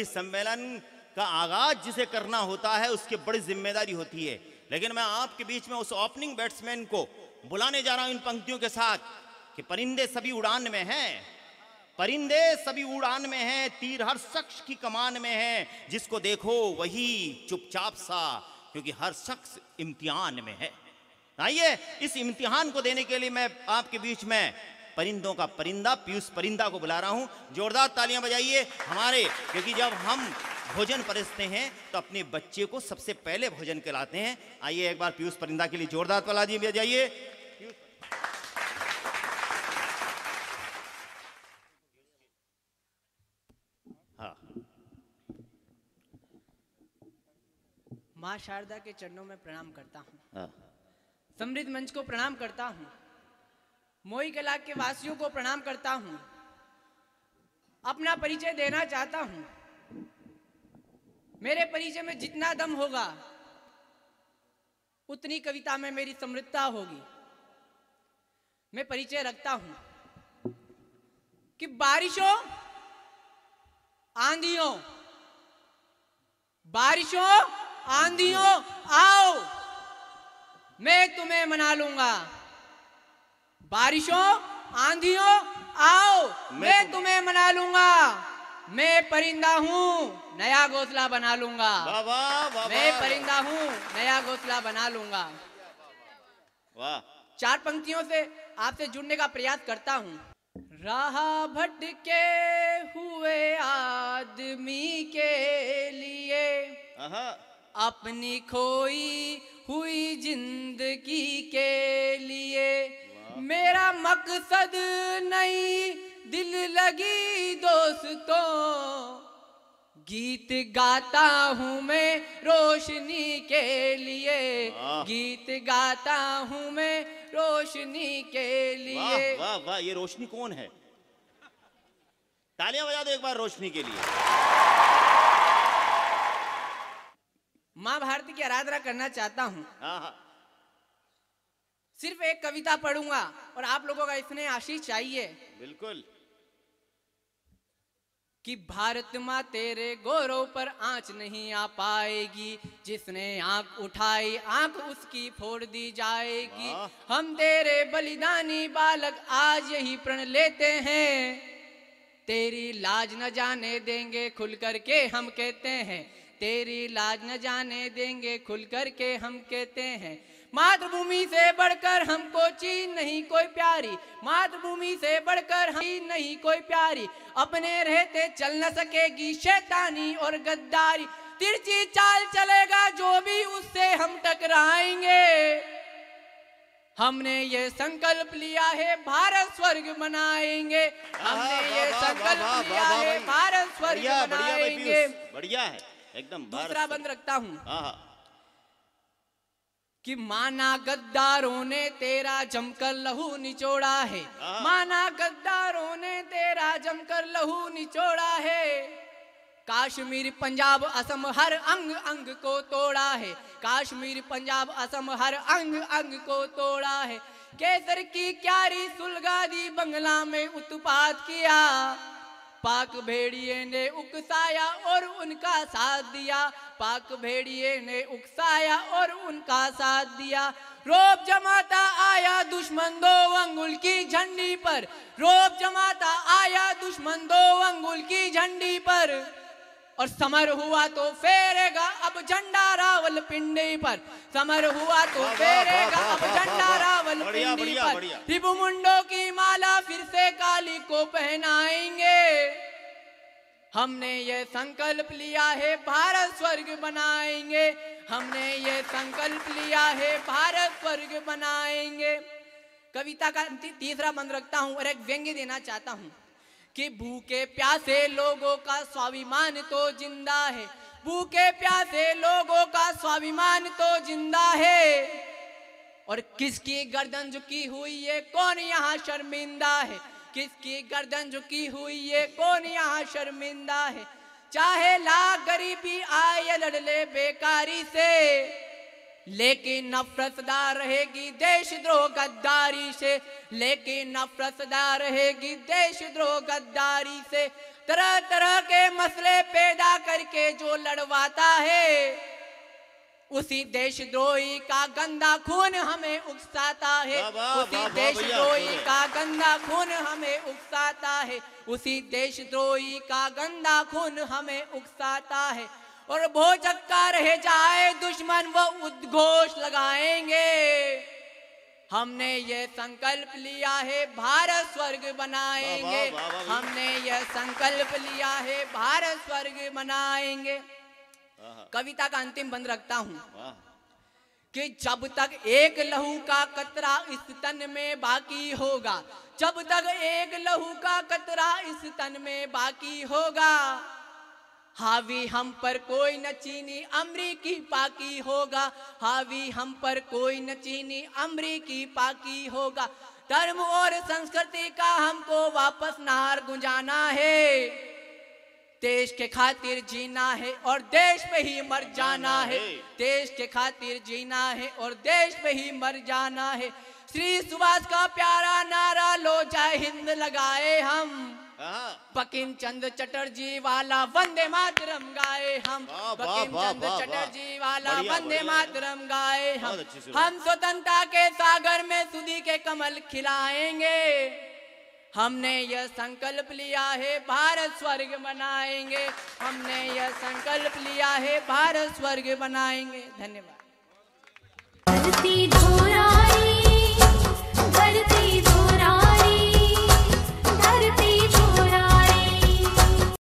इस सम्मेलन का आगाज जिसे करना होता है उसकी बड़ी जिम्मेदारी होती है लेकिन मैं आपके बीच में उस ओपनिंग बैट्समैन को बुलाने जा रहा हूं इन पंक्तियों के साथ कि परिंदे सभी उड़ान में हैं परिंदे सभी उड़ान में हैं तीर हर शख्स की कमान में है जिसको देखो वही चुपचाप सा क्योंकि हर शख्स इम्तिहान में है आइए इस इम्तिहान को देने के लिए मैं आपके बीच में परिंदों का परिंदा पीयूष परिंदा को बुला रहा हूँ जोरदार तालियां बजाइए हमारे क्योंकि जब हम भोजन परसते हैं तो अपने बच्चे को सबसे पहले भोजन कराते हैं आइए एक बार पीयूष परिंदा के लिए जोरदार तालियां बजाइए हाँ। माँ शारदा के चरणों में प्रणाम करता हूँ हाँ। समृद्ध मंच को प्रणाम करता हूँ मोई कला के वासियों को प्रणाम करता हूं अपना परिचय देना चाहता हूं मेरे परिचय में जितना दम होगा उतनी कविता में मेरी समृद्धता होगी मैं परिचय रखता हूं कि बारिशों आंधियों बारिशों आंधियों आओ मैं तुम्हें मना लूंगा बारिशों आंधियों आओ मैं तुम्हें मना लूंगा मैं परिंदा हूँ नया घोसला बना लूंगा बाबा, बाबा। मैं परिंदा हूँ नया घोसला बना लूंगा वाह चार पंक्तियों से आपसे जुड़ने का प्रयास करता हूँ राह भटके हुए आदमी के लिए अपनी खोई हुई जिंदगी के लिए मेरा मकसद नहीं दिल लगी दोस्तों गीत गाता हूँ मैं रोशनी के लिए गीत गाता हूँ मैं रोशनी के लिए वाह वाह वा, ये रोशनी कौन है तालियां बजा दो एक बार रोशनी के लिए माँ भारती की आराधना करना चाहता हूँ हाँ, हाँ। सिर्फ एक कविता पढ़ूंगा और आप लोगों का इसने आशीष चाहिए बिल्कुल कि भारत माँ तेरे गौरव पर आंच नहीं आ पाएगी जिसने आंख उठाई आंख उसकी फोड़ दी जाएगी हम तेरे बलिदानी बालक आज यही प्रण लेते हैं तेरी लाज न जाने देंगे खुल करके हम कहते हैं तेरी लाज न जाने देंगे खुल करके हम कहते हैं मातृभूमि से बड़ बढ़कर हमको चीन नहीं कोई प्यारी मातृभूमि से बढ़कर हम नहीं कोई प्यारी अपने रहते चल न सकेगी शैतानी और गद्दारी तिरछी चाल चलेगा जो भी उससे हम टकराएंगे हमने ये संकल्प लिया है भारत स्वर्ग बनाएंगे हमने ये संकल्प लिया है भारत स्वर्ग बनाएंगे बढ़िया है एकदम दूसरा बंद रखता हूँ हाँ, हाँ। कि माना गद्दारों ने तेरा जमकर लहू निचोड़ा है हाँ। माना गद्दारों ने तेरा जमकर लहू निचोड़ा है काश्मीर पंजाब असम हर अंग अंग को तोड़ा है काश्मीर पंजाब असम हर अंग अंग को तोड़ा है केसर की क्यारी सुलगा दी बंगला में उत्पाद किया पाक भेड़िए ने उकसाया और उनका साथ दिया पाक भेड़िए ने उकसाया और उनका साथ दिया रोब जमाता आया दुश्मन दो अंगुल की झंडी पर रोब जमाता आया दुश्मन दो अंगुल की झंडी पर और समर हुआ तो फेरेगा अब झंडा रावल पिंडी पर समर हुआ तो फेरेगा अब झंडा रावल पिंडी पर मुंडो की को पहनाएंगे हमने ये संकल्प लिया है भारत स्वर्ग बनाएंगे हमने ये संकल्प लिया है भारत स्वर्ग बनाएंगे कविता का तीसरा मंद रखता हूं और एक व्यंग्य देना चाहता हूँ कि भूखे प्यासे लोगों का स्वाभिमान तो जिंदा है भूखे प्यासे लोगों का स्वाभिमान तो जिंदा है और किसकी गर्दन झुकी हुई है कौन यहाँ शर्मिंदा है किसकी गर्दन झुकी हुई ये कौन यहाँ शर्मिंदा है चाहे लाख गरीबी आए लड़ ले बेकारी से लेकिन नफरतदार रहेगी देशद्रोह गद्दारी से लेकिन नफरतदार रहेगी देशद्रोह गद्दारी से तरह तरह के मसले पैदा करके जो लड़वाता है उसी देशद्रोही का गंदा खून हमें उकसाता है उसी देशद्रोही का गंदा खून हमें उकसाता है उसी देशद्रोही का गंदा खून हमें उकसाता है और का रह जाए दुश्मन वो उद्घोष लगाएंगे हमने ये संकल्प लिया है भारत स्वर्ग बनाएंगे हमने ये संकल्प लिया है भारत स्वर्ग बनाएंगे हाँ। कविता का अंतिम बंद रखता हूँ हाँ। कि जब तक एक लहू का कतरा इस तन में बाकी होगा जब तक एक लहू का कतरा इस तन में बाकी होगा हावी हम पर कोई न चीनी अमरीकी पाकी होगा हावी हम पर कोई न चीनी अमरीकी पाकी होगा धर्म और संस्कृति का हमको वापस नार गुंजाना है देश के खातिर जीना है और देश में ही मर जाना है देश के खातिर जीना है और देश में ही मर जाना है श्री सुभाष का प्यारा नारा लो जय हिंद लगाए हम हाँ। बकिम चंद चटर्जी वाला वंदे मातरम गाए हम बकिम चंद चटर्जी वाला वंदे मातरम गाए हम हम स्वतंत्रता के सागर में सुधी के कमल खिलाएंगे हमने यह संकल्प लिया है भारत स्वर्ग बनाएंगे हमने यह संकल्प लिया है भारत स्वर्ग बनाएंगे धन्यवाद